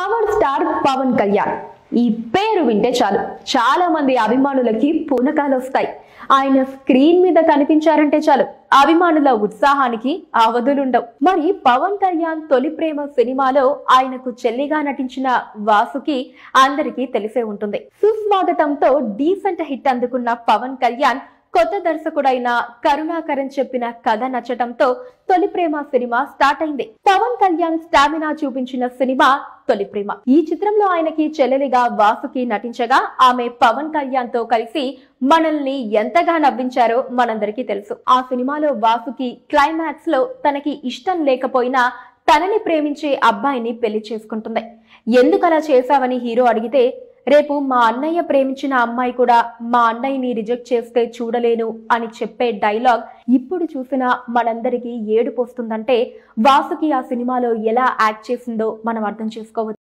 power star Pawan Kalyan ఈ పేరు వింటే చాలు చాలా మంది అభిమానులకి పునకాలు వస్తాయి ఆయన స్క్రీన్ మీద కనిపించారంటే చాలు అభిమానుల ఉత్సాహానికి అవధులుండవు మరి పవన్ కళ్యాణ్ తొలి ప్రేమ సినిమాలో ఆయనకు చెల్లిగా నటించిన వాసుకి అందరికీ తెలిసే ఉంటుంది సుస్వాగతంతో డీసెంట్ హిట్ అందుకున్న పవన్ కళ్యాణ్ కొత్త దర్శకుడైన కరుణాకరన్ చెప్పిన కథ నచ్చటంతో తొలి ప్రేమ సినిమా స్టార్ట్ అయింది పవన్ కళ్యాణ్ స్టామినా చూపించిన సినిమా తొలి ప్రేమ ఈ చిత్రంలో ఆయనకి చెల్లెలిగా వాసుకి నటించగా ఆమె పవన్ కళ్యాణ్ తో కలిసి మనల్ని ఎంతగా నవ్వించారో మనందరికీ తెలుసు ఆ సినిమాలో వాసుకి క్లైమాక్స్ లో తనకి ఇష్టం లేకపోయినా తనని ప్రేమించే అబ్బాయిని పెళ్లి చేసుకుంటుంది ఎందుకలా చేశావని హీరో అడిగితే రేపు మా అన్నయ్య ప్రేమించిన అమ్మాయి కూడా మా అన్నయ్యని రిజెక్ట్ చేస్తే చూడలేను అని చెప్పే డైలాగ్ ఇప్పుడు చూసినా మనందరికీ ఏడుపు వస్తుందంటే వాసుకి ఆ సినిమాలో ఎలా యాక్ట్ చేసిందో మనం అర్థం చేసుకోవచ్చు